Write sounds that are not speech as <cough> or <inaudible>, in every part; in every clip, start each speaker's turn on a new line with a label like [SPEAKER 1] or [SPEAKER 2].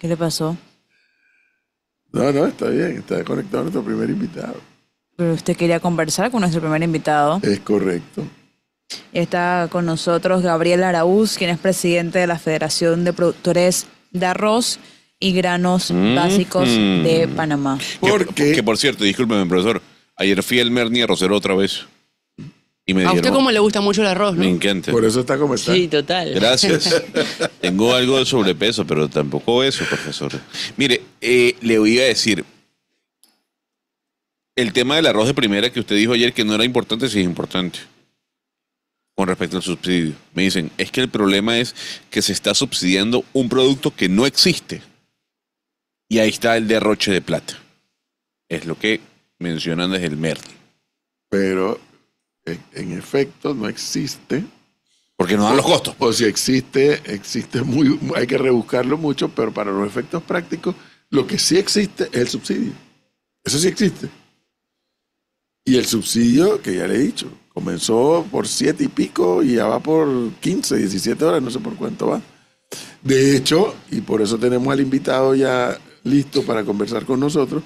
[SPEAKER 1] ¿Qué le pasó?
[SPEAKER 2] No, no, está bien, está conectado nuestro primer invitado.
[SPEAKER 1] Pero usted quería conversar con nuestro primer invitado.
[SPEAKER 2] Es correcto.
[SPEAKER 1] Está con nosotros Gabriel Araúz, quien es presidente de la Federación de Productores de Arroz y Granos mm-hmm. Básicos de Panamá.
[SPEAKER 3] Porque, que, por cierto, discúlpeme, profesor, ayer fui al Merni Arrocero otra vez a usted como
[SPEAKER 1] le gusta mucho el arroz, ¿no? Me
[SPEAKER 3] encanta. Por eso
[SPEAKER 1] está como está. Sí, total. Gracias.
[SPEAKER 3] <laughs> Tengo algo de sobrepeso, pero tampoco eso, profesor. Mire, eh, le voy a decir, el tema del arroz de primera que usted dijo ayer que no era importante, sí es importante con respecto al subsidio. Me dicen, es que el problema es que se está subsidiando un producto que no existe. Y ahí está el derroche de plata. Es lo que mencionan desde el MERD. Pero en, efecto no
[SPEAKER 2] existe.
[SPEAKER 3] Porque no dan los costos.
[SPEAKER 2] O si existe, existe muy, hay que rebuscarlo mucho, pero para los efectos prácticos, lo que sí existe es el subsidio. Eso sí existe. Y el subsidio, que ya le he dicho, comenzó por siete y pico y ya va por 15, 17 horas, no sé por cuánto va. De hecho, y por eso tenemos al invitado ya listo para conversar con nosotros,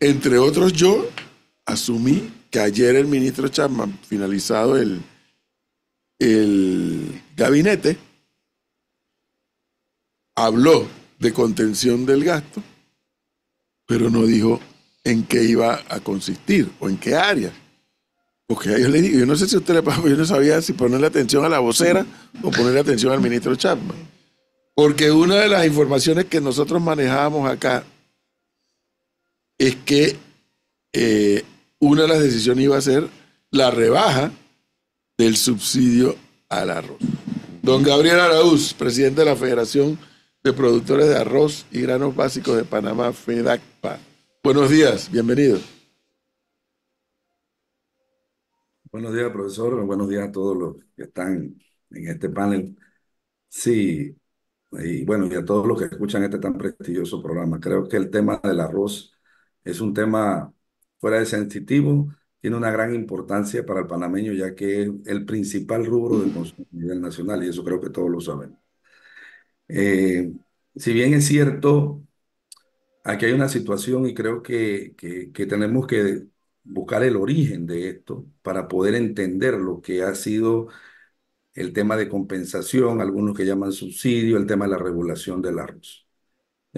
[SPEAKER 2] entre otros yo asumí ayer el ministro Chapman, finalizado el, el gabinete, habló de contención del gasto, pero no dijo en qué iba a consistir o en qué área. Porque yo digo, yo no sé si usted le <laughs> yo no sabía si ponerle atención a la vocera o ponerle atención al ministro Chapman. Porque una de las informaciones que nosotros manejábamos acá es que eh, una de las decisiones iba a ser la rebaja del subsidio al arroz. Don Gabriel Araúz, presidente de la Federación de Productores de Arroz y Granos Básicos de Panamá, FEDACPA. Buenos
[SPEAKER 4] días, bienvenido. Buenos días, profesor. Buenos días a todos los que están en este panel. Sí, y bueno, y a todos los que escuchan este tan prestigioso programa. Creo que el tema del arroz es un tema fuera de sensitivo, tiene una gran importancia para el panameño, ya que es el principal rubro de consumo a nivel nacional, y eso creo que todos lo saben. Eh, si bien es cierto, aquí hay una situación y creo que, tenemos que buscar el origen de esto para poder entender lo que ha sido el tema de compensación, algunos que llaman subsidio, el tema de la regulación del arroz.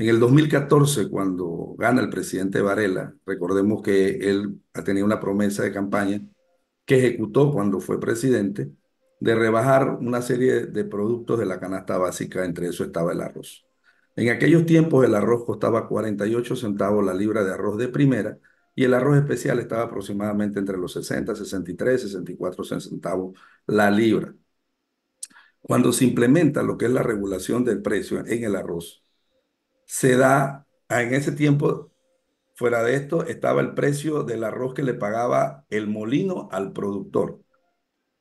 [SPEAKER 4] En el 2014, cuando gana el presidente Varela, recordemos que él ha tenido una promesa de campaña que ejecutó cuando fue presidente de rebajar una serie de productos de la canasta básica, entre eso estaba el arroz. En aquellos tiempos el arroz costaba 48 centavos la libra de arroz de primera y el arroz especial estaba aproximadamente entre los 60, 63, 64 centavos la libra. Cuando se implementa lo que es la regulación del precio en el arroz, se da, ah, en ese tiempo, fuera de esto, estaba el precio del arroz que le pagaba el molino al productor.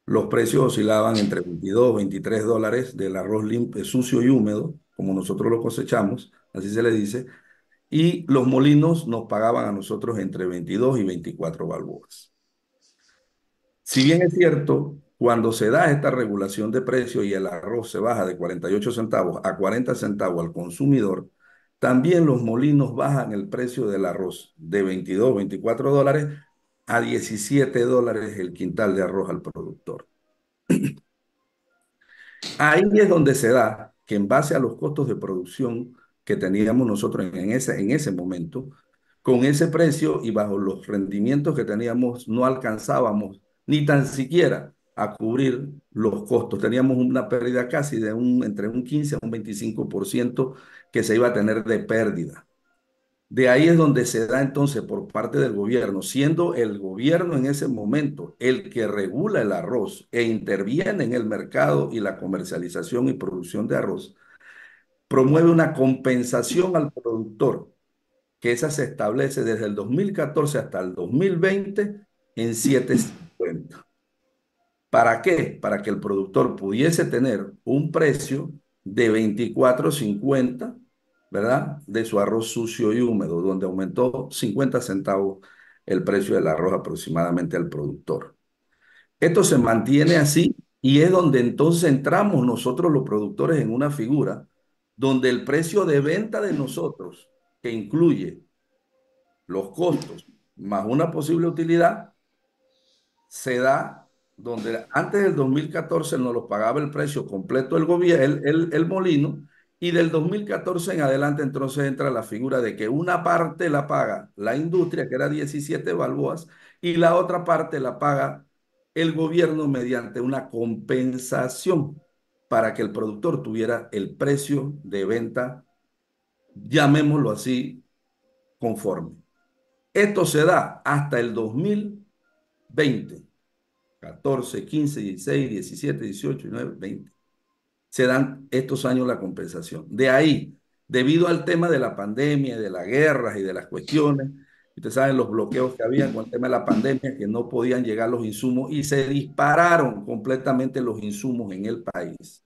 [SPEAKER 4] Los precios oscilaban entre 22, 23 dólares del arroz limpio, eh, sucio y húmedo, como nosotros lo cosechamos, así se le dice, y los molinos nos pagaban a nosotros entre 22 y 24 balboas. Si bien es cierto, cuando se da esta regulación de precio y el arroz se baja de 48 centavos a 40 centavos al consumidor, también los molinos bajan el precio del arroz de 22, 24 dólares a 17 dólares el quintal de arroz al productor. <clears throat> Ahí es donde se da que en base a los costos de producción que teníamos nosotros en ese, en ese momento, con ese precio y bajo los rendimientos que teníamos, no alcanzábamos ni tan siquiera a cubrir los costos. Teníamos una pérdida casi de un, entre un 15 a un 25% que se iba a tener de pérdida. De ahí es donde se da entonces por parte del gobierno, siendo el gobierno en ese momento el que regula el arroz e interviene en el mercado y la comercialización y producción de arroz, promueve una compensación al productor, que esa se establece desde el 2014 hasta el 2020 en 750. ¿Para qué? Para que el productor pudiese tener un precio de 24.50, ¿verdad? De su arroz sucio y húmedo, donde aumentó 50 centavos el precio del arroz aproximadamente al productor. Esto se mantiene así y es donde entonces entramos nosotros los productores en una figura donde el precio de venta de nosotros, que incluye los costos más una posible utilidad, se da donde antes del 2014 no lo pagaba el precio completo el gobierno, el, el, molino, y del 2014 en adelante entonces entra la figura de que una parte la paga la industria, que era 17 balboas, y la otra parte la paga el gobierno mediante una compensación para que el productor tuviera el precio de venta, llamémoslo así, conforme. Esto se da hasta el 2020 14, 15, 16, 17, 18, 19, 20. Se dan estos años la compensación. De ahí, debido al tema de la pandemia, de las guerras y de las cuestiones, ustedes saben los bloqueos que había con el tema de la pandemia, que no podían llegar los insumos y se dispararon completamente los insumos en el país.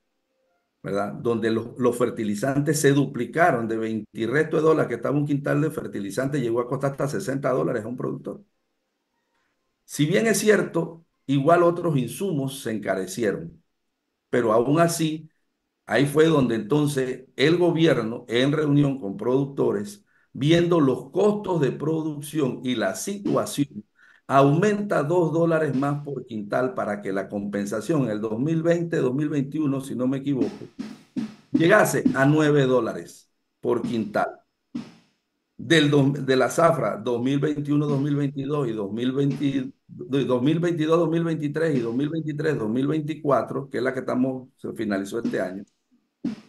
[SPEAKER 4] ¿verdad? Donde los, fertilizantes se duplicaron de 20 y resto de dólares, que estaba un quintal de fertilizantes, llegó a costar hasta 60 dólares a un productor. Si bien es cierto, Igual otros insumos se encarecieron, pero aún así, ahí fue donde entonces el gobierno, en reunión con productores, viendo los costos de producción y la situación, aumenta dos dólares más por quintal para que la compensación en el 2020-2021, si no me equivoco, llegase a nueve dólares por quintal de la zafra 2021-2022 y 2022-2023 y 2023-2024, que es la que estamos, se finalizó este año,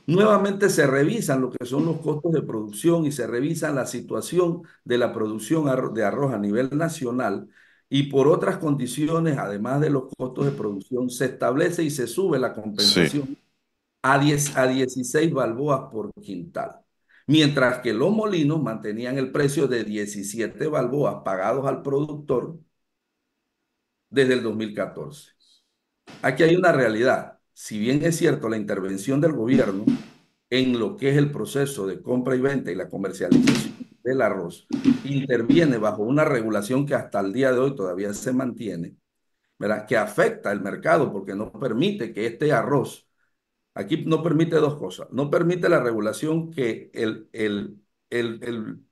[SPEAKER 4] nuevamente se revisan lo que son los costos de producción y se revisa la situación de la producción de arroz a nivel nacional y por otras condiciones, además de los costos de producción, se establece y se sube la compensación a, 10, a 16 balboas por quintal mientras que los molinos mantenían el precio de 17 balboas pagados al productor desde el 2014. Aquí hay una realidad. Si bien es cierto la intervención del gobierno en lo que es el proceso de compra y venta y la comercialización del arroz, interviene bajo una regulación que hasta el día de hoy todavía se mantiene, que afecta al mercado porque no permite que este arroz Aquí no permite dos cosas. No permite la regulación que el,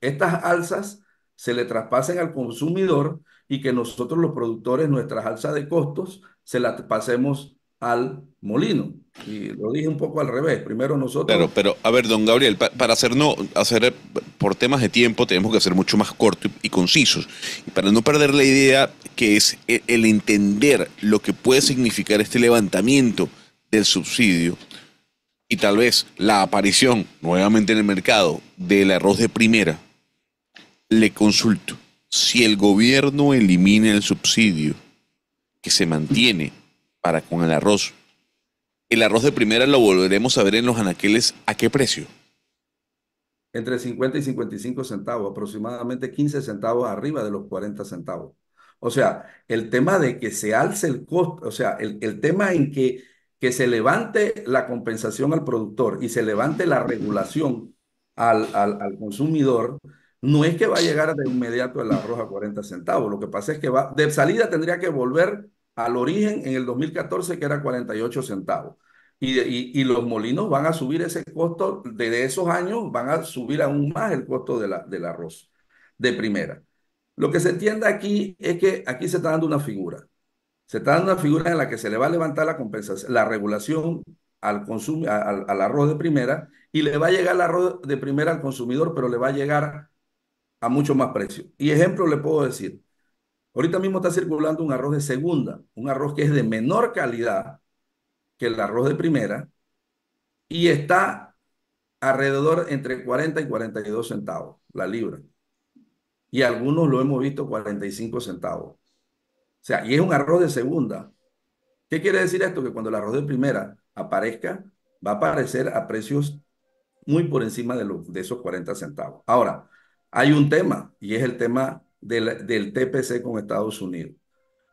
[SPEAKER 4] estas alzas se le traspasen al consumidor y que nosotros los productores nuestras alzas de costos se las pasemos al molino. Y lo dije un poco al revés. Primero nosotros. pero a
[SPEAKER 3] ver, don Gabriel, para hacer, no, hacer por temas de tiempo tenemos que ser mucho más cortos y, concisos. Y para no perder la idea que es e, el entender lo que puede significar este levantamiento del subsidio y tal vez la aparición nuevamente en el mercado del arroz de primera, le consulto, si el gobierno elimina el subsidio que se mantiene para con el arroz, el arroz de primera lo volveremos a ver en los anaqueles a qué precio?
[SPEAKER 4] Entre 50 y 55 centavos, aproximadamente 15 centavos arriba de los 40 centavos. O sea, el tema de que se alce el costo, o sea, el, el tema en que que se levante la compensación al productor y se levante la regulación al, consumidor, no es que va a llegar de inmediato el arroz a 40 centavos. Lo que pasa es que va, de salida tendría que volver al origen en el 2014, que era 48 centavos. Y, los molinos van a subir ese costo, desde esos años van a subir aún más el costo de la, del arroz de primera. Lo que se entiende aquí es que aquí se está dando una figura. Se está dando una figura en la que se le va a levantar la compensación, la regulación al, consumo, al, al arroz de primera y le va a llegar el arroz de primera al consumidor, pero le va a llegar a mucho más precio. Y ejemplo le puedo decir, ahorita mismo está circulando un arroz de segunda, un arroz que es de menor calidad que el arroz de primera y está alrededor entre 40 y 42 centavos la libra. Y algunos lo hemos visto 45 centavos. O sea, y es un arroz de segunda. ¿Qué quiere decir esto? Que cuando el arroz de primera aparezca, va a aparecer a precios muy por encima de, los, de esos 40 centavos. Ahora, hay un tema, y es el tema del, TPC con Estados Unidos.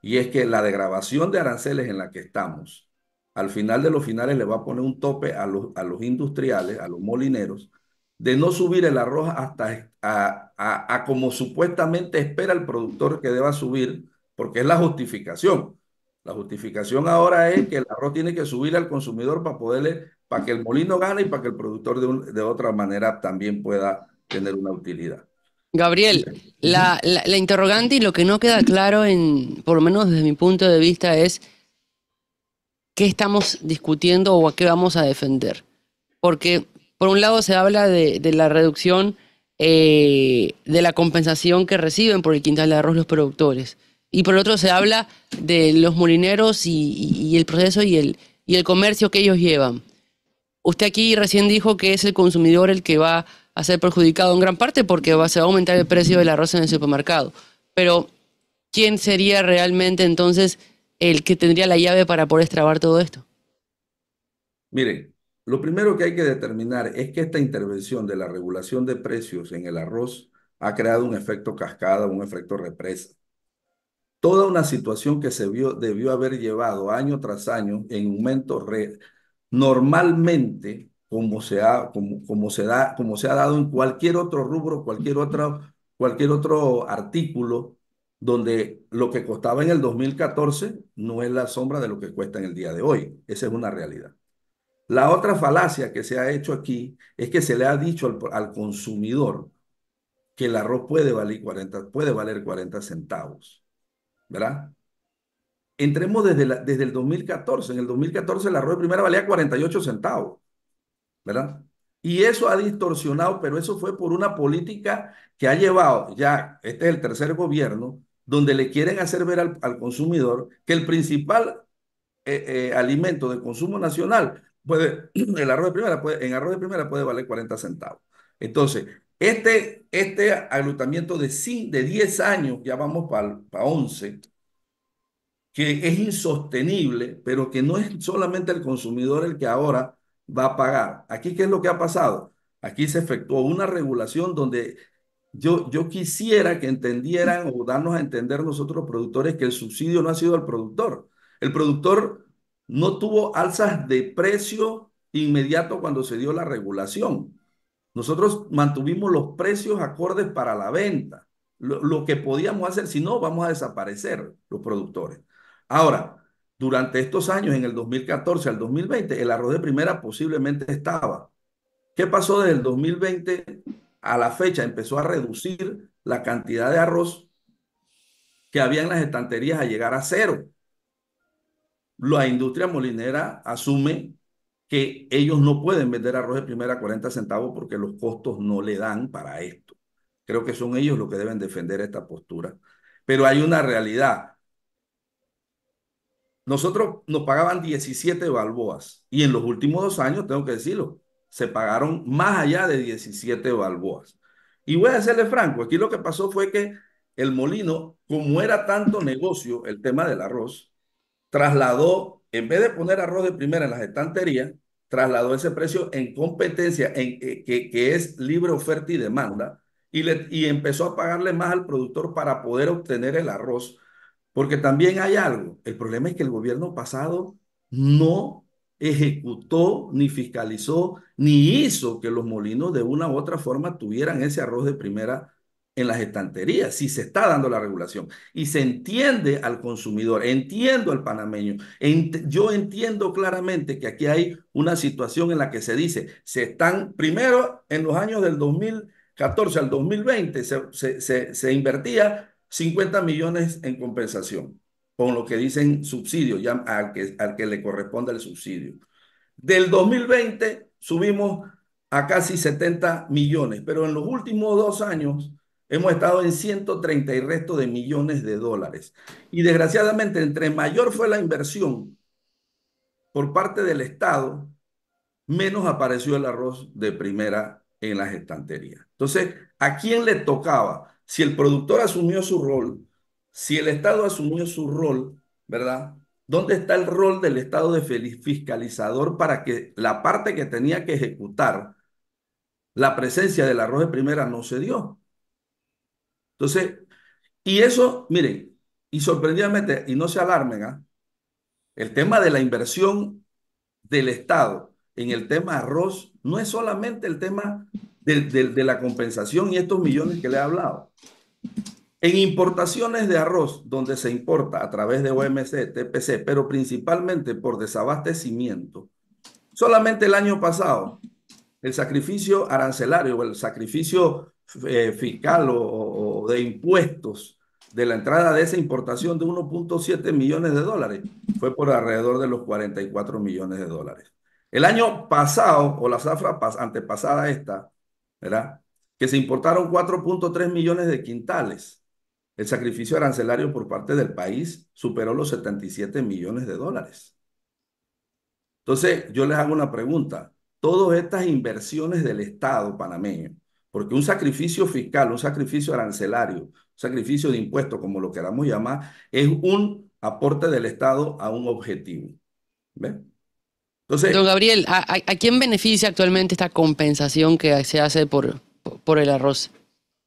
[SPEAKER 4] Y es que la degradación de aranceles en la que estamos, al final de los finales le va a poner un tope a los, industriales, a los molineros, de no subir el arroz hasta a, a como supuestamente espera el productor que deba subir porque es la justificación. La justificación ahora es que el arroz tiene que subir al consumidor para poderle, para que el molino gane y para que el productor de, otra manera también pueda tener una utilidad. Gabriel,
[SPEAKER 1] la, interrogante y lo que no queda claro, en, por lo menos desde mi punto de vista, es qué estamos discutiendo o a qué vamos a defender. Porque, por un lado, se habla de, la reducción eh, de la compensación que reciben por el quintal de arroz los productores y por otro se habla de los molineros y, el proceso y el, y el comercio que ellos llevan. Usted aquí recién dijo que es el consumidor el que va a ser perjudicado en gran parte porque va, se va a aumentar el precio del arroz en el supermercado. Pero, ¿quién sería realmente entonces el que tendría la llave para poder extrabar todo esto?
[SPEAKER 4] Miren, lo primero que hay que determinar es que esta intervención de la regulación de precios en el arroz ha creado un efecto cascada, un efecto represa. Toda una situación que se vio, debió haber llevado año tras año en aumento re, normalmente como se, ha, como, como, se da, como se ha dado en cualquier otro rubro, cualquier, otra, cualquier otro artículo, donde lo que costaba en el 2014 no es la sombra de lo que cuesta en el día de hoy. Esa es una realidad. La otra falacia que se ha hecho aquí es que se le ha dicho al, consumidor que el arroz puede valer puede valer 40 centavos. ¿verdad? Entremos desde, desde el 2014. En el 2014 el arroz de primera valía 48 centavos, ¿verdad? Y eso ha distorsionado, pero eso fue por una política que ha llevado ya, este es el tercer gobierno, donde le quieren hacer ver al, consumidor que el principal eh, eh, alimento de consumo nacional puede, el arroz <clears throat> de primera puede, en arroz de primera puede valer 40 centavos. Entonces, este, este aglutamiento de, de 10 años, ya vamos para 11, que es insostenible, pero que no es solamente el consumidor el que ahora va a pagar. Aquí, ¿qué es lo que ha pasado? Aquí se efectuó una regulación donde yo, yo quisiera que entendieran o darnos a entender nosotros productores que el subsidio no ha sido al productor. El productor no tuvo alzas de precio inmediato cuando se dio la regulación. Nosotros mantuvimos los precios acordes para la venta, lo, que podíamos hacer, si no, vamos a desaparecer los productores. Ahora, durante estos años, en el 2014 al 2020, el arroz de primera posiblemente estaba. ¿Qué pasó desde el 2020 a la fecha? Empezó a reducir la cantidad de arroz que había en las estanterías a llegar a cero. La industria molinera asume que ellos no pueden vender arroz de primera a 40 centavos porque los costos no le dan para esto. Creo que son ellos los que deben defender esta postura. Pero hay una realidad. Nosotros nos pagaban 17 balboas y en los últimos dos años, tengo que decirlo, se pagaron más allá de 17 balboas. Y voy a serle franco, aquí lo que pasó fue que el molino, como era tanto negocio el tema del arroz, trasladó en vez de poner arroz de primera en las estanterías, trasladó ese precio en competencia, en, eh, que, que, es libre oferta y demanda, y, le, y empezó a pagarle más al productor para poder obtener el arroz. Porque también hay algo, el problema es que el gobierno pasado no ejecutó, ni fiscalizó, ni hizo que los molinos de una u otra forma tuvieran ese arroz de primera en las estanterías, si se está dando la regulación y se entiende al consumidor, entiendo al panameño, yo entiendo claramente que aquí hay una situación en la que se dice, se están, primero en los años del 2014 al 2020 se, invertía 50 millones en compensación, con lo que dicen subsidio, ya al que, al que le corresponde el subsidio. Del 2020 subimos a casi 70 millones, pero en los últimos dos años Hemos estado en 130 y resto de millones de dólares. Y desgraciadamente, entre mayor fue la inversión por parte del Estado, menos apareció el arroz de primera en las estanterías. Entonces, ¿a quién le tocaba? Si el productor asumió su rol, si el Estado asumió su rol, ¿verdad? ¿Dónde está el rol del Estado de fiscalizador para que la parte que tenía que ejecutar, la presencia del arroz de primera no se dio? Entonces, y eso, miren, y sorprendidamente, y no se alarmen, ¿ah? el tema de la inversión del Estado en el tema arroz no es solamente el tema de, la compensación y estos millones que le he hablado. En importaciones de arroz, donde se importa a través de OMC, TPC, pero principalmente por desabastecimiento, solamente el año pasado, el sacrificio arancelario o el sacrificio eh, fiscal o de impuestos de la entrada de esa importación de 1.7 millones de dólares fue por alrededor de los 44 millones de dólares. El año pasado, o la zafra antepasada esta, ¿verdad? Que se importaron 4.3 millones de quintales. El sacrificio arancelario por parte del país superó los 77 millones de dólares. Entonces, yo les hago una pregunta. Todas estas inversiones del Estado panameño, porque un sacrificio fiscal, un sacrificio arancelario, un sacrificio de impuestos, como lo queramos llamar, es un aporte del Estado a un objetivo. Entonces,
[SPEAKER 1] Don Gabriel, ¿a, quién beneficia actualmente esta compensación que se hace por, por el
[SPEAKER 4] arroz?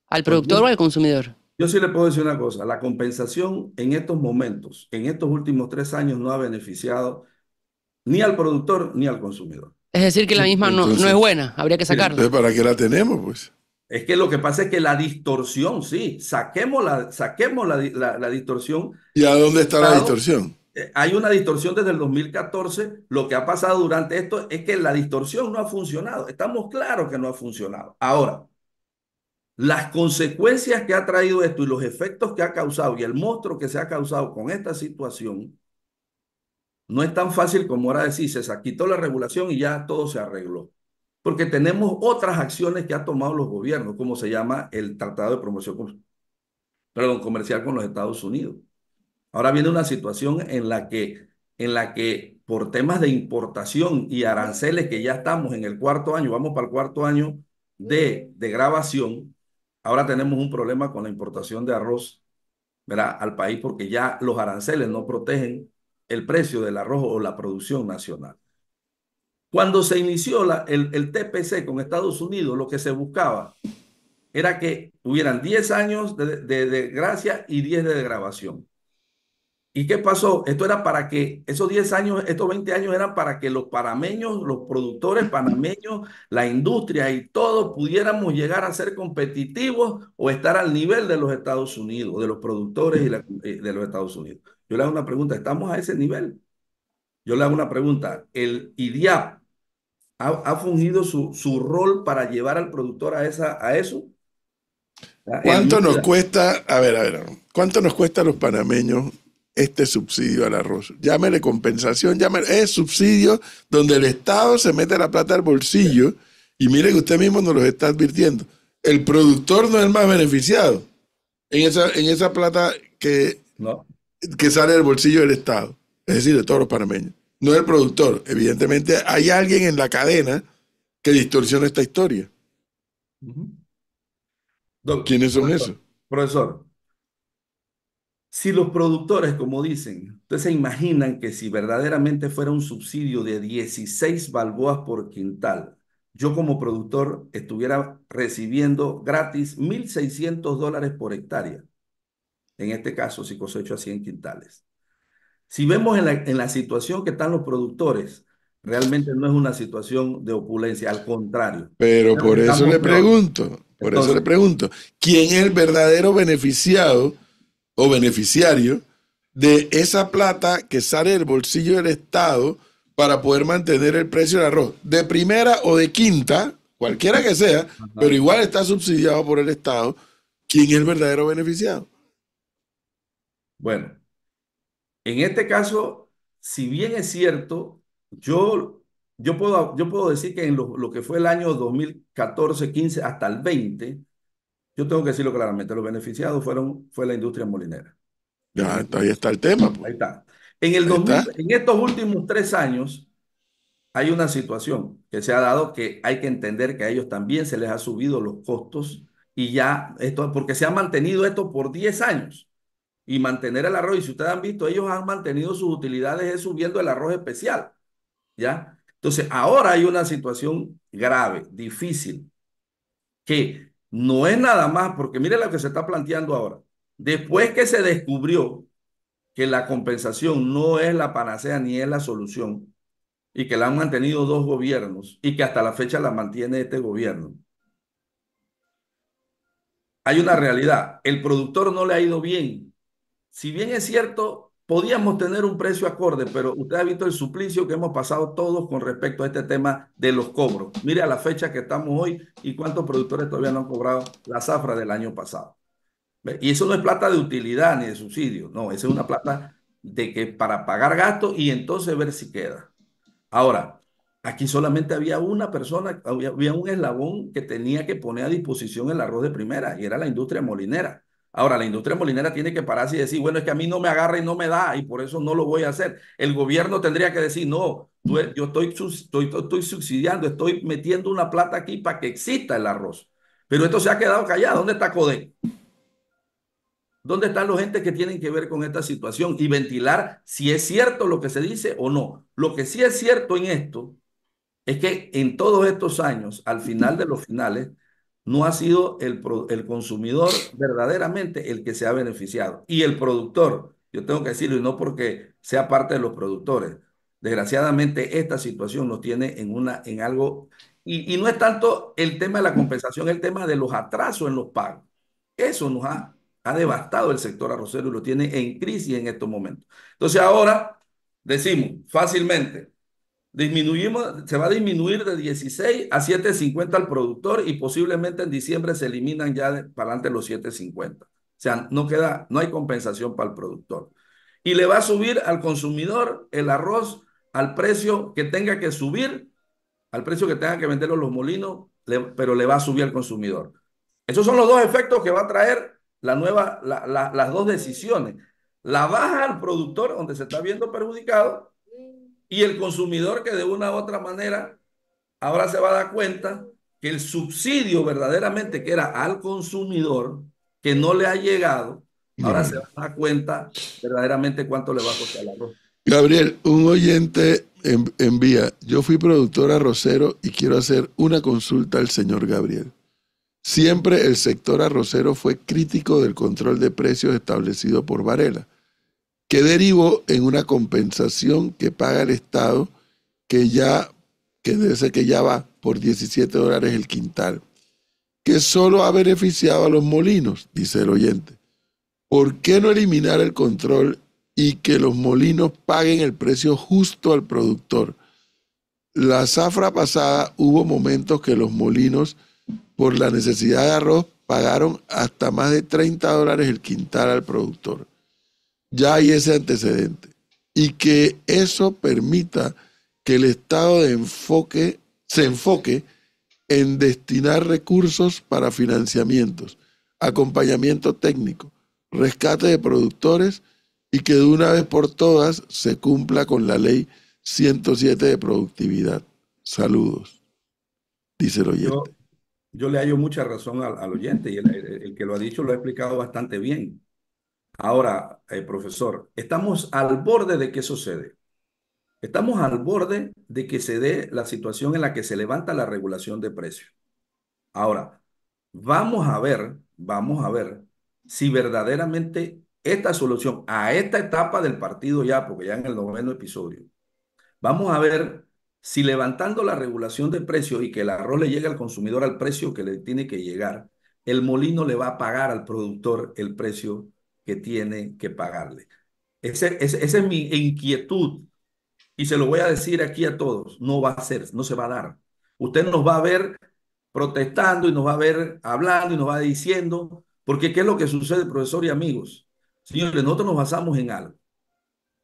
[SPEAKER 4] ¿Al pues productor o al consumidor? Yo sí le puedo decir una cosa, la compensación en estos momentos, en estos últimos tres años, no ha beneficiado ni al productor ni al consumidor. Es decir, que la misma no, es buena, habría que sacarla. Entonces, ¿para qué la tenemos, pues? Es que lo que pasa es que la distorsión, sí, saquemos la, saquemos la, distorsión. ¿Y a dónde está la distorsión? Eh, hay una distorsión desde el 2014. Lo que ha pasado durante esto es que la distorsión no ha funcionado. Estamos claros que no ha funcionado. Ahora, las consecuencias que ha traído esto y los efectos que ha causado y el monstruo que se ha causado con esta situación, no es tan fácil como ahora decir, se quitó la regulación y ya todo se arregló porque tenemos otras acciones que han tomado los gobiernos, como se llama el Tratado de Promoción Comercial con los Estados Unidos. Ahora viene una situación en la que, en la que por temas de importación y aranceles que ya estamos en el cuarto año, vamos para el cuarto año de, grabación, ahora tenemos un problema con la importación de arroz al país porque ya los aranceles no protegen el precio del arroz o la producción nacional. Cuando se inició el, TPC con Estados Unidos, lo que se buscaba era que hubieran 10 años de, desgracia y 10 de grabación ¿Y qué pasó? Esto era para que, esos 10 años, estos 20 años eran para que los panameños, los productores panameños, la industria y todos pudiéramos llegar a ser competitivos o estar al nivel de los Estados Unidos, de los productores y de los Estados Unidos. Yo le hago una pregunta, ¿estamos a ese nivel? Yo le hago una pregunta, el IDIAP, ha, fungido su, rol para llevar al productor a, esa, a eso. ¿Cuánto nos cuesta, a ver, a
[SPEAKER 2] ver, cuánto nos cuesta a los panameños este subsidio al arroz? Llámele compensación, llámele, es subsidio donde el Estado se mete la plata al bolsillo y mire que usted mismo nos lo está advirtiendo. El productor no es el más beneficiado en esa, en esa plata que, no. que sale del bolsillo del Estado, es decir, de todos los panameños no el productor. Evidentemente hay alguien en la cadena que distorsiona esta historia.
[SPEAKER 4] ¿Quiénes son esos? Profesor, si los productores, como dicen, ustedes se imaginan que si verdaderamente fuera un subsidio de 16 balboas por quintal, yo como productor estuviera recibiendo gratis 1.600 dólares por hectárea. En este caso, si cosecho a 100 quintales. Si vemos en la, situación que están los productores, realmente no es una situación de opulencia, al contrario. Pero por eso le pregunto, por eso le
[SPEAKER 2] pregunto, ¿quién es el verdadero beneficiado o beneficiario de esa plata que sale del bolsillo del Estado para poder mantener el precio del arroz? De primera o de quinta, cualquiera que sea, pero igual está subsidiado por el Estado, ¿quién es el verdadero beneficiado?
[SPEAKER 4] Bueno, en este caso, si bien es cierto, yo, yo, puedo, yo puedo decir que en lo, que fue el año 2014, 15 hasta el 20, yo tengo que decirlo claramente, los beneficiados fueron, fue la industria molinera. Ya, ahí está el tema. Pues. Ahí está. En, el en estos últimos tres años hay una situación que se ha dado que hay que entender que a ellos también se les ha subido los costos y ya esto, porque se ha mantenido esto por 10 años y mantener el arroz. Y si ustedes han visto, ellos han mantenido sus utilidades es subiendo el arroz especial. ¿Ya? Entonces, ahora hay una situación grave, difícil, que no es nada más, porque mire lo que se está planteando ahora. Después que se descubrió que la compensación no es la panacea ni es la solución, y que la han mantenido dos gobiernos, y que hasta la fecha la mantiene este gobierno. Hay una realidad, el productor no le ha ido bien si bien es cierto, podíamos tener un precio acorde, pero usted ha visto el suplicio que hemos pasado todos con respecto a este tema de los cobros. Mire a la fecha que estamos hoy y cuántos productores todavía no han cobrado la zafra del año pasado. Y eso no es plata de utilidad ni de subsidio, no, esa es una plata de que para pagar gastos y entonces ver si queda. Ahora, aquí solamente había una persona, había un eslabón que tenía que poner a disposición el arroz de primera y era la industria molinera. Ahora, la industria molinera tiene que pararse y decir, bueno, es que a mí no me agarra y no me da y por eso no lo voy a hacer. El gobierno tendría que decir, no, e-, yo estoy, estoy, estoy subsidiando, estoy metiendo una plata aquí para que exista el arroz. Pero esto se ha quedado callado. ¿Dónde está CODE? ¿Dónde están los gente que tienen que ver con esta situación y ventilar si es cierto lo que se dice o no? Lo que sí es cierto en esto es que en todos estos años, al final de los finales, no ha sido el, consumidor verdaderamente el que se ha beneficiado. Y el productor, yo tengo que decirlo, y no porque sea parte de los productores. Desgraciadamente, esta situación nos tiene en, una, en algo, y, no es tanto el tema de la compensación, el tema de los atrasos en los pagos. Eso nos ha, ha devastado el sector arrocero y lo tiene en crisis en estos momentos. Entonces ahora decimos fácilmente, Disminuimos, se va a disminuir de 16 a 7.50 al productor y posiblemente en diciembre se eliminan ya para adelante los 7.50. O sea, no queda, no hay compensación para el productor. Y le va a subir al consumidor el arroz al precio que tenga que subir, al precio que tenga que venderlo los molinos, pero le va a subir al consumidor. Esos son los dos efectos que va a traer la nueva, las dos decisiones. La baja al productor, donde se está viendo perjudicado, y el consumidor que de una u otra manera ahora se va a dar cuenta que el subsidio verdaderamente que era al consumidor, que no le ha llegado, ahora se va a dar cuenta verdaderamente cuánto le va a costar el arroz.
[SPEAKER 2] Gabriel, un oyente envía, yo fui productor arrocero y quiero hacer una consulta al señor Gabriel. Siempre el sector arrocero fue crítico del control de precios establecido por Varela que derivó en una compensación que paga el Estado que ya, que que ya va por 17 dólares el quintal, que solo ha beneficiado a los molinos, dice el oyente. ¿Por qué no eliminar el control y que los molinos paguen el precio justo al productor? La zafra pasada hubo momentos que los molinos, por la necesidad de arroz, pagaron hasta más de 30 dólares el quintal al productor ya hay ese antecedente. Y que eso permita que el Estado de enfoque, se enfoque en destinar recursos para financiamientos, acompañamiento técnico, rescate de productores y que de una vez por todas se cumpla con la ley 107 de productividad. Saludos, dice el oyente.
[SPEAKER 4] Yo, le hallo mucha razón al, oyente y el que lo ha dicho lo ha explicado bastante bien. Ahora, eh, profesor, estamos al borde de que sucede. Estamos al borde de que se dé la situación en la que se levanta la regulación de precios. Ahora, vamos a ver, vamos a ver si verdaderamente esta solución a esta etapa del partido ya, porque ya en el noveno episodio, vamos a ver si levantando la regulación de precios y que el arroz le llegue al consumidor al precio que le tiene que llegar, el molino le va a pagar al productor el precio que tiene que pagarle. Ese, esa es mi inquietud y se lo voy a decir aquí a todos, no va a ser, no se va a dar. Usted nos va a ver protestando y nos va a ver hablando y nos va diciendo, porque ¿qué es lo que sucede, profesor y amigos? Señores, nosotros nos basamos en algo.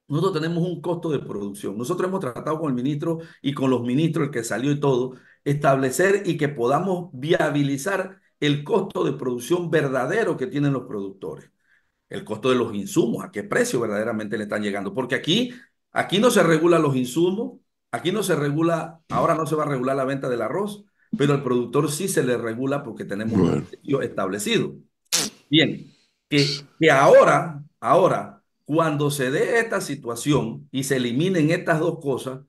[SPEAKER 4] Nosotros tenemos un costo de producción. Nosotros hemos tratado con el ministro y con los ministros, el que salió y todo, establecer y que podamos viabilizar el costo de producción verdadero que tienen los productores el costo de los insumos, a qué precio verdaderamente le están llegando, porque aquí, aquí no se regula los insumos, aquí no se regula, ahora no se va a regular la venta del arroz, pero al productor sí se le regula porque tenemos un precio establecido. Bien, que, que ahora, ahora, cuando se dé esta situación y se eliminen estas dos cosas,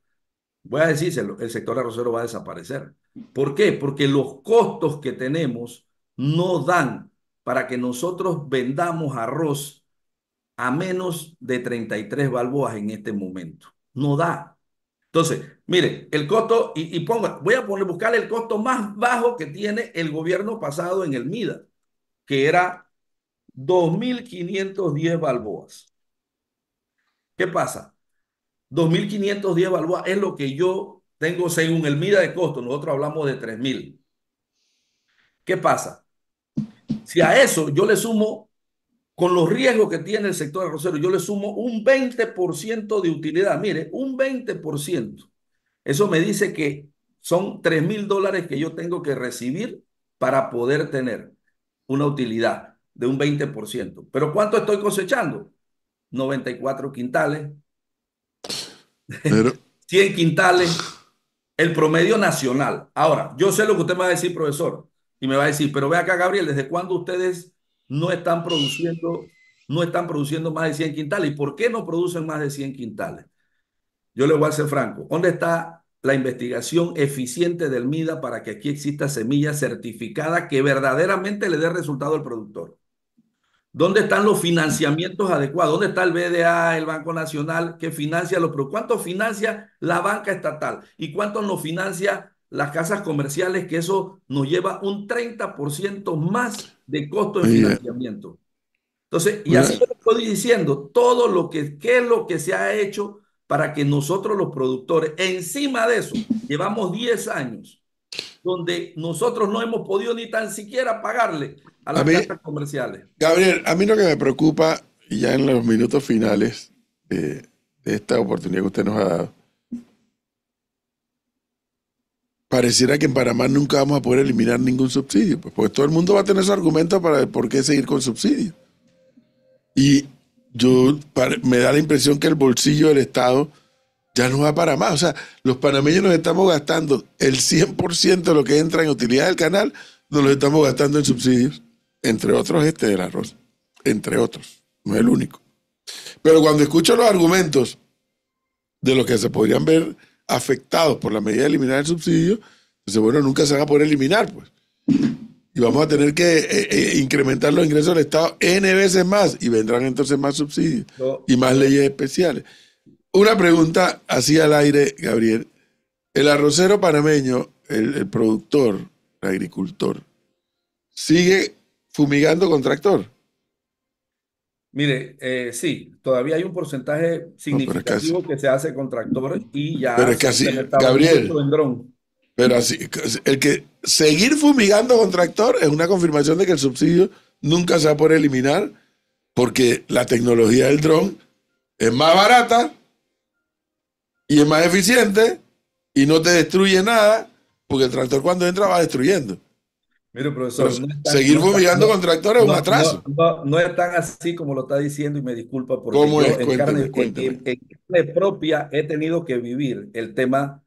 [SPEAKER 4] voy a decírselo, el sector arrocero va a desaparecer. ¿Por qué? Porque los costos que tenemos no dan para que nosotros vendamos arroz a menos de 33 balboas en este momento. No da. Entonces, mire, el costo, y, ponga, voy a poner, buscar el costo más bajo que tiene el gobierno pasado en el MIDA, que era 2.510 balboas. ¿Qué pasa? 2.510 balboas es lo que yo tengo según el MIDA de costo. Nosotros hablamos de 3.000. ¿Qué pasa? Si a eso yo le sumo, con los riesgos que tiene el sector arrocero, yo le sumo un 20% de utilidad. Mire, un 20%. Eso me dice que son 3 mil dólares que yo tengo que recibir para poder tener una utilidad de un 20%. Pero ¿cuánto estoy cosechando? 94 quintales, 100 <laughs> quintales, el promedio nacional. Ahora, yo sé lo que usted me va a decir, profesor. Y me va a decir, pero ve acá, Gabriel, ¿desde cuándo ustedes no están produciendo, no están produciendo más de 100 quintales? ¿Y por qué no producen más de 100 quintales? Yo le voy a ser franco. ¿Dónde está la investigación eficiente del MIDA para que aquí exista semilla certificada que verdaderamente le dé resultado al productor? ¿Dónde están los financiamientos adecuados? ¿Dónde está el BDA, el Banco Nacional, que financia los productos? ¿Cuánto financia la banca estatal? ¿Y cuánto no financia las casas comerciales, que eso nos lleva un 30% más de costo de financiamiento. Entonces, y así lo estoy diciendo, todo lo que, qué es lo que se ha hecho para que nosotros los productores, encima de eso, llevamos 10 años donde nosotros no hemos podido ni tan siquiera pagarle a las casas comerciales.
[SPEAKER 2] Gabriel, a mí lo que me preocupa, ya en los minutos finales eh, de esta oportunidad que usted nos ha dado, pareciera que en Panamá nunca vamos a poder eliminar ningún subsidio, pues, porque todo el mundo va a tener su argumento para por qué seguir con subsidios. Y yo me da la impresión que el bolsillo del Estado ya no va para más. O sea, los panameños nos estamos gastando el 100% de lo que entra en utilidad del canal, nos lo estamos gastando en subsidios, entre otros este del arroz, entre otros, no es el único. Pero cuando escucho los argumentos de lo que se podrían ver afectados por la medida de eliminar el subsidio, entonces, bueno, nunca se van a poder eliminar, pues. Y vamos a tener que eh, eh, incrementar los ingresos del Estado N veces más y vendrán entonces más subsidios y más leyes especiales. Una pregunta así al aire, Gabriel. El arrocero panameño, el, productor, el agricultor, sigue fumigando con tractor.
[SPEAKER 4] Mire, eh, sí, todavía hay un porcentaje significativo que, se hace con tractores y ya. Pero es que así, Gabriel.
[SPEAKER 2] Pero así, el que seguir fumigando con tractor es una confirmación de que el subsidio nunca se va a poder eliminar porque la tecnología del dron es más barata y es más eficiente y no te destruye nada porque el tractor cuando entra va destruyendo.
[SPEAKER 4] Mire, profesor. seguir fumigando con tractores es un atraso. No, es tan así como lo está diciendo y me disculpa por ¿Cómo es? En, carne, propia he tenido que vivir el tema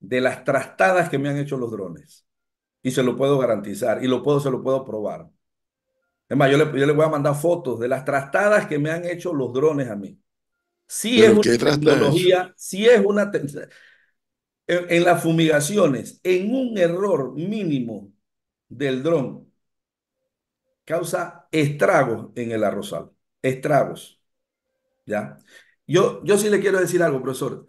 [SPEAKER 4] de las trastadas que me han hecho los drones. Y se lo puedo garantizar y lo puedo, se lo puedo probar. Es más, yo le, voy a mandar fotos de las trastadas que me han hecho los drones a mí. Sí es una tecnología, sí es una... en las fumigaciones, en un error mínimo del dron causa estragos en el arrozal. Estragos. ¿Ya? Yo, yo sí le quiero decir algo, profesor.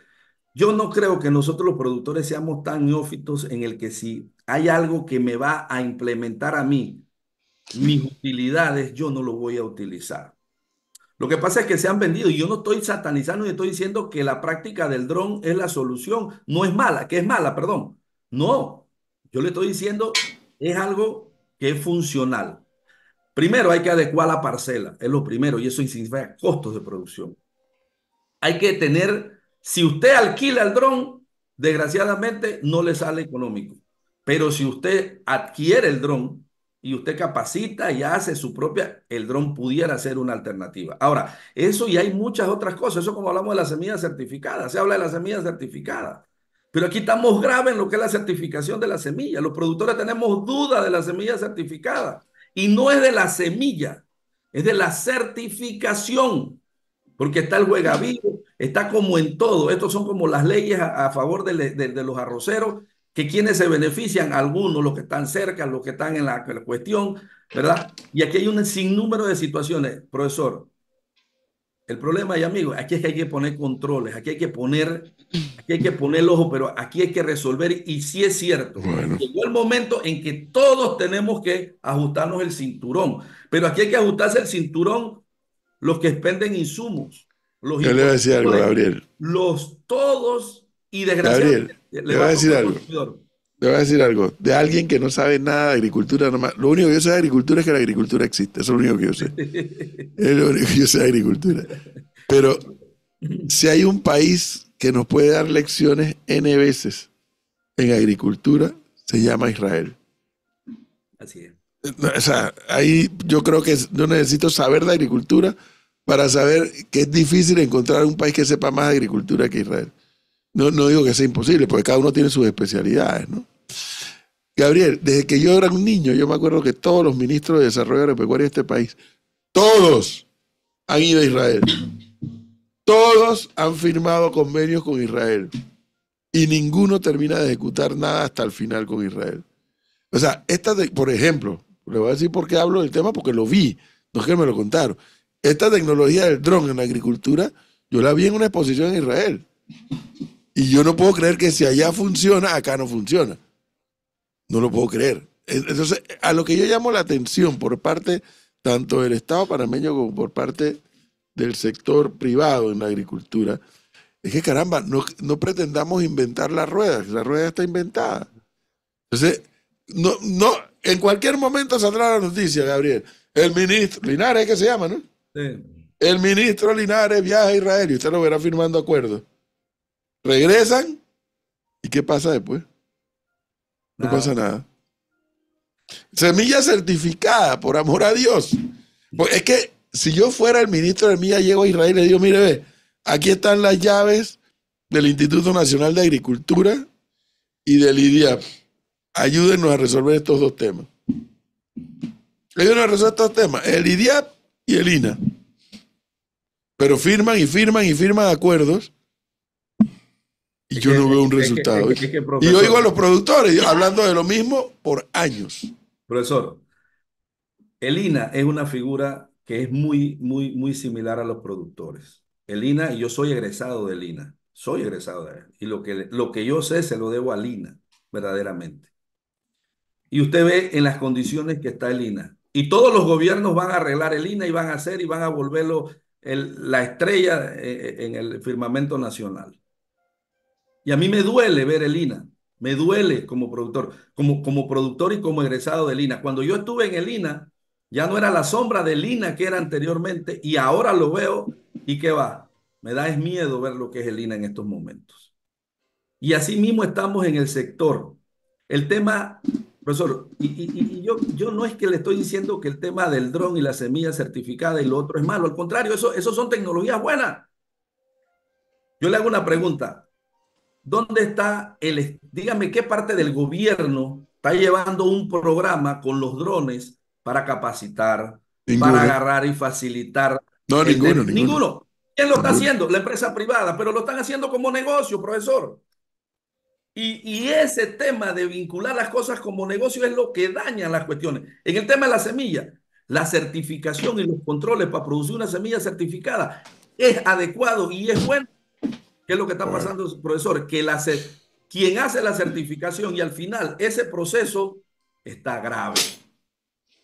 [SPEAKER 4] Yo no creo que nosotros los productores seamos tan neófitos en el que si hay algo que me va a implementar a mí, mis utilidades, yo no lo voy a utilizar. Lo que pasa es que se han vendido y yo no estoy satanizando y estoy diciendo que la práctica del dron es la solución, no es mala, que es mala, perdón. No, yo le estoy diciendo es algo que es funcional. Primero hay que adecuar la parcela, es lo primero, y eso significa costos de producción. Hay que tener, si usted alquila el dron, desgraciadamente no le sale económico, pero si usted adquiere el dron y usted capacita y hace su propia, el dron pudiera ser una alternativa. Ahora, eso y hay muchas otras cosas, eso como hablamos de las semillas certificadas, se habla de las semillas certificadas. Pero aquí estamos graves en lo que es la certificación de la semilla. Los productores tenemos dudas de la semilla certificada. Y no es de la semilla, es de la certificación. Porque está el juega vivo, está como en todo. Estos son como las leyes a, favor de, los arroceros, que quienes se benefician, algunos, los que están cerca, los que están en la, la cuestión, ¿verdad? Y aquí hay un sinnúmero de situaciones, profesor. El problema, y amigos, aquí que hay que poner controles, aquí hay que poner, aquí hay que poner el ojo, pero aquí hay que resolver. Y sí es cierto, llegó el momento en que todos tenemos que ajustarnos el cinturón, pero aquí hay que ajustarse el cinturón los que expenden insumos. Los Yo le voy a decir algo, Gabriel. Los todos y desgraciadamente. Gabriel, le, le voy a decir algo.
[SPEAKER 2] Te voy a decir algo, de alguien que no sabe nada de agricultura, nomás. lo único que yo sé de agricultura es que la agricultura existe, eso es lo único que yo
[SPEAKER 4] sé.
[SPEAKER 2] <laughs> Es lo único que yo sé de agricultura. Pero si hay un país que nos puede dar lecciones N veces en agricultura, se llama Israel. Así es. O sea, ahí yo creo que yo necesito saber de agricultura para saber que es difícil encontrar un país que sepa más de agricultura que Israel. No, digo que sea imposible, porque cada uno tiene sus especialidades, ¿no? Gabriel, desde que yo era un niño, yo me acuerdo que todos los ministros de Desarrollo Agropecuario de este país, todos han ido a Israel. Todos han firmado convenios con Israel. Y ninguno termina de ejecutar nada hasta el final con Israel. O sea, esta, por ejemplo, le voy a decir por qué hablo del tema, porque lo vi, no es que me lo contaron. Esta tecnología del dron en la agricultura, yo la vi en una exposición en Israel. Y yo no puedo creer que si allá funciona, acá no funciona. No lo puedo creer. Entonces, a lo que yo llamo la atención por parte tanto del Estado panameño como por parte del sector privado en la agricultura, es que caramba, no, no pretendamos inventar la rueda, la rueda está inventada. Entonces, no, no, en cualquier momento saldrá la noticia, Gabriel. El ministro, Linares, ¿qué se llama, no? Sí. El ministro Linares viaja a Israel y usted lo verá firmando acuerdos regresan y ¿qué pasa después? No pasa nada. Semilla certificada, por amor a Dios. Pues es que si yo fuera el ministro de Mía, llego a Israel y le digo, mire, ve, aquí están las llaves del Instituto Nacional de Agricultura y del IDIAP. Ayúdenos a resolver estos dos temas. Ayúdenos a resolver estos temas, el IDIAP y el INA. Pero firman y firman y firman acuerdos y yo no veo un resultado. y yo digo oigo a los productores hablando
[SPEAKER 4] de lo mismo por años. Profesor, el es una figura que es muy, muy, muy similar a los productores. El y yo soy egresado de elina soy egresado de Y lo que, lo que yo sé se lo debo a elina verdaderamente. Y usted ve en las condiciones que está el Y todos los gobiernos van a arreglar el y van a hacer y van a volverlo la estrella eh, eh, en el firmamento nacional. Y a mí me duele ver el INA, me duele como productor, como, como productor y como egresado del INA. Cuando yo estuve en el INA, ya no era la sombra del INA que era anteriormente y ahora lo veo y qué va. Me da es miedo ver lo que es el INA en estos momentos. Y así mismo estamos en el sector. El tema, profesor, y, yo, yo no es que le estoy diciendo que el tema del dron y la semilla certificada y lo otro es malo. Al contrario, eso, eso son tecnologías buenas. Yo le hago una pregunta. ¿Dónde está el... Dígame qué parte del gobierno está llevando un programa con los drones para capacitar, para agarrar y facilitar. No, ninguno, ninguno, ¿Quién lo está haciendo? La empresa privada, pero lo están haciendo como negocio, profesor. Y, y, ese tema de vincular las cosas como negocio es lo que daña las cuestiones. En el tema de la semilla, la certificación y los controles para producir una semilla certificada es adecuado y es bueno ¿Qué es lo que está pasando, profesor? Que quien hace la certificación y al final ese proceso está grave.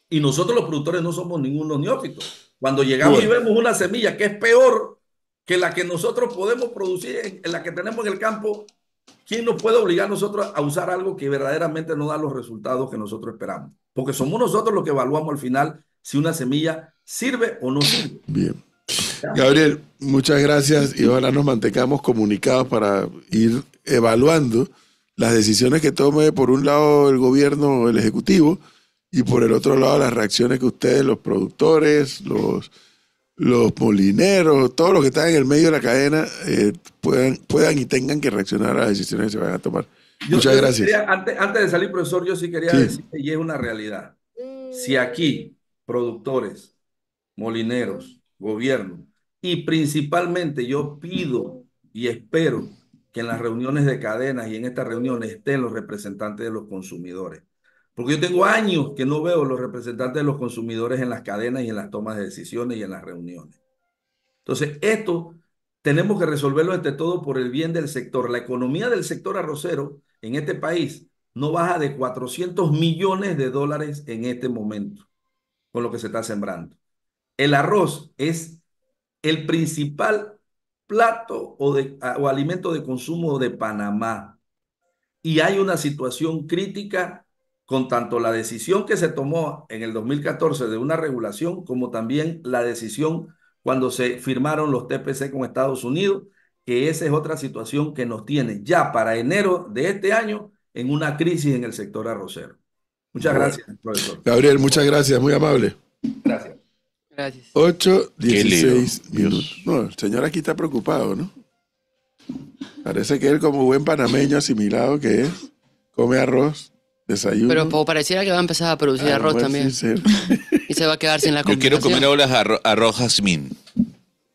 [SPEAKER 4] Y nosotros los productores no somos ningunos neófitos. Cuando llegamos y vemos una semilla que es peor que la que nosotros podemos producir, en la que tenemos en el campo, ¿quién nos puede obligar a nosotros a usar algo que verdaderamente no da los resultados que nosotros esperamos? Porque somos nosotros los que evaluamos al final si una semilla sirve o no sirve.
[SPEAKER 2] Bien. Gabriel, muchas gracias y ahora nos mantengamos comunicados para ir evaluando las decisiones que tome por un lado el gobierno, el ejecutivo, y por el otro lado las reacciones que ustedes, los productores, los, los molineros, todos los que están en el medio de la cadena, eh, puedan, puedan y tengan que reaccionar a las decisiones que se van a tomar. Muchas gracias.
[SPEAKER 4] antes, de salir, profesor, yo sí quería decir que es una realidad. Si aquí, productores, molineros, gobierno, y principalmente yo pido y espero que en las reuniones de cadenas y en estas reuniones estén los representantes de los consumidores. Porque yo tengo años que no veo los representantes de los consumidores en las cadenas y en las tomas de decisiones y en las reuniones. Entonces, esto tenemos que resolverlo entre todo por el bien del sector. La economía del sector arrocero en este país no baja de 400 millones de dólares en este momento, con lo que se está sembrando. El arroz es el principal plato o, de, o alimento de consumo de Panamá. Y hay una situación crítica con tanto la decisión que se tomó en el 2014 de una regulación como también la decisión cuando se firmaron los TPC con Estados Unidos, que esa es otra situación que nos tiene ya para enero de este año en una crisis en el sector arrocero. Muchas gracias, profesor.
[SPEAKER 2] Gabriel, muchas gracias, muy amable. 8, 16 minutos. el señor aquí está preocupado, ¿no? Parece que él, como buen panameño asimilado que es, come arroz, desayuno.
[SPEAKER 1] Pero pareciera que va a empezar a producir ah, arroz pues, también. <laughs> Y se va a quedar sin la comida. Yo quiero comer
[SPEAKER 3] ahora arroz jazmín.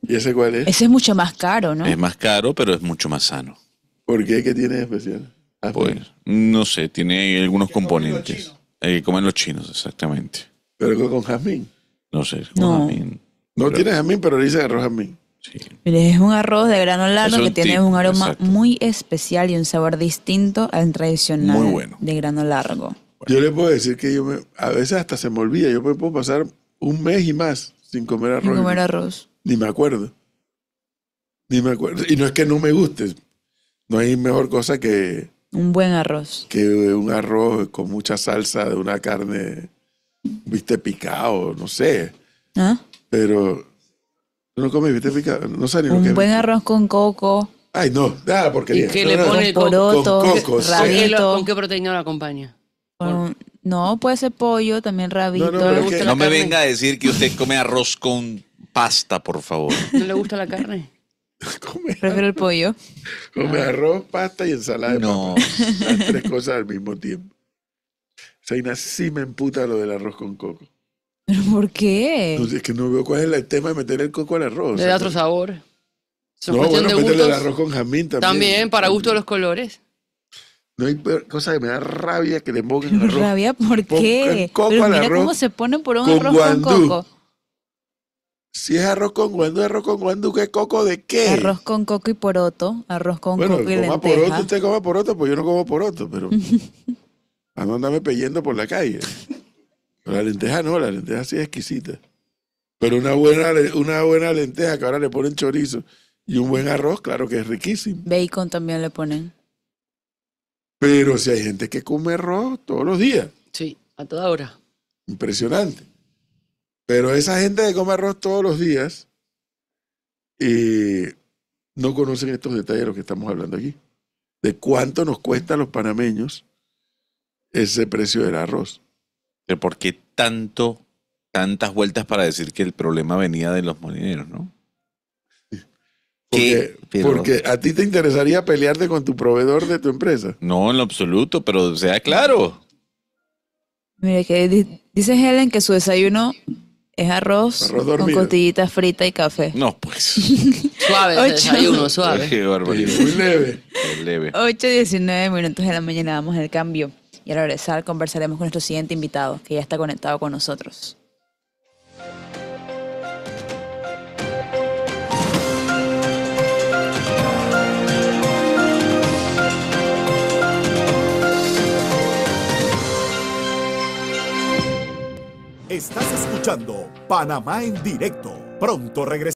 [SPEAKER 3] ¿Y ese cuál
[SPEAKER 1] es? Ese es mucho más caro, ¿no?
[SPEAKER 3] Es más caro, pero es mucho más sano. ¿Por
[SPEAKER 2] qué? ¿Qué tiene especial?
[SPEAKER 3] Ah, pues, pues, no sé, tiene algunos componentes. Comen eh, comen los chinos, exactamente.
[SPEAKER 2] Pero con jazmín. No sé, no no. jamín. No tienes tiene jamín, pero dice arroz jamín.
[SPEAKER 1] Sí. es un arroz de grano largo que tiene un aroma muy especial y un sabor distinto al tradicional de grano largo.
[SPEAKER 2] Yo le puedo decir que yo a veces hasta se me olvida. Yo me puedo pasar un mes y más sin comer arroz. Sin comer arroz. Ni me acuerdo. Ni me acuerdo. Y no es que no me guste. No hay mejor cosa que...
[SPEAKER 1] Un buen arroz.
[SPEAKER 2] Que un arroz con mucha salsa de una carne viste picado, no sé. ¿Ah? Pero no comes viste picado, no sé ni lo que. Un buen
[SPEAKER 1] arroz con coco.
[SPEAKER 2] Ay, no, nada porque le pone poroto, con coco, rabito.
[SPEAKER 1] ¿Con qué proteína lo acompaña? no, puede ser pollo, también rabito. No, me venga
[SPEAKER 3] a decir que usted come arroz con pasta, por favor.
[SPEAKER 1] ¿No le gusta la carne? <laughs> Come Prefiero el pollo.
[SPEAKER 2] Come ah. arroz, pasta y ensalada no. tres cosas al mismo tiempo. Shaina sí me emputa lo del arroz con coco.
[SPEAKER 1] ¿Pero por qué? Entonces
[SPEAKER 2] es que no veo cuál es el tema de meter el coco al arroz. Le da otro
[SPEAKER 1] sabor. no, bueno, meterle el arroz con
[SPEAKER 2] jamín también. También, para gusto de los colores. No hay cosa que me da rabia que le pongan arroz. ¿Rabia
[SPEAKER 1] por qué? Pero mira cómo se ponen por un arroz con coco.
[SPEAKER 2] Si es arroz con guandú, arroz con guandú, ¿qué coco de qué? Arroz
[SPEAKER 1] con coco y poroto, arroz con coco y lenteja. Bueno, coma poroto, usted
[SPEAKER 2] coma poroto, pues yo no como poroto, pero... <laughs> A no andarme peyendo por la calle. la lenteja no, la lenteja sí es exquisita. Pero una buena, una buena lenteja que ahora le ponen chorizo y un buen arroz, claro que es riquísimo.
[SPEAKER 1] Bacon también le ponen.
[SPEAKER 2] Pero si hay gente que come arroz todos los días.
[SPEAKER 1] Sí, a toda
[SPEAKER 2] hora. Impresionante. Pero esa gente que come arroz todos los días no conocen estos detalles de los que estamos hablando aquí.
[SPEAKER 3] De cuánto nos cuesta a los panameños ese precio del arroz. ¿Pero por qué tanto, tantas vueltas para decir que el problema venía de los molineros, no? Porque,
[SPEAKER 2] a ti te interesaría pelearte con tu
[SPEAKER 3] proveedor de tu empresa. No, en lo absoluto, pero sea claro.
[SPEAKER 1] Mire, que dice Helen que su desayuno es arroz, con costillitas frita y café.
[SPEAKER 3] No, pues. <laughs> suave,
[SPEAKER 1] Ocho. desayuno, suave. Muy
[SPEAKER 3] leve. Muy leve.
[SPEAKER 1] 19 minutos de la mañana, damos el cambio. Y al regresar conversaremos con nuestro siguiente invitado, que ya está conectado con nosotros.
[SPEAKER 4] Estás escuchando Panamá en directo. Pronto regresamos.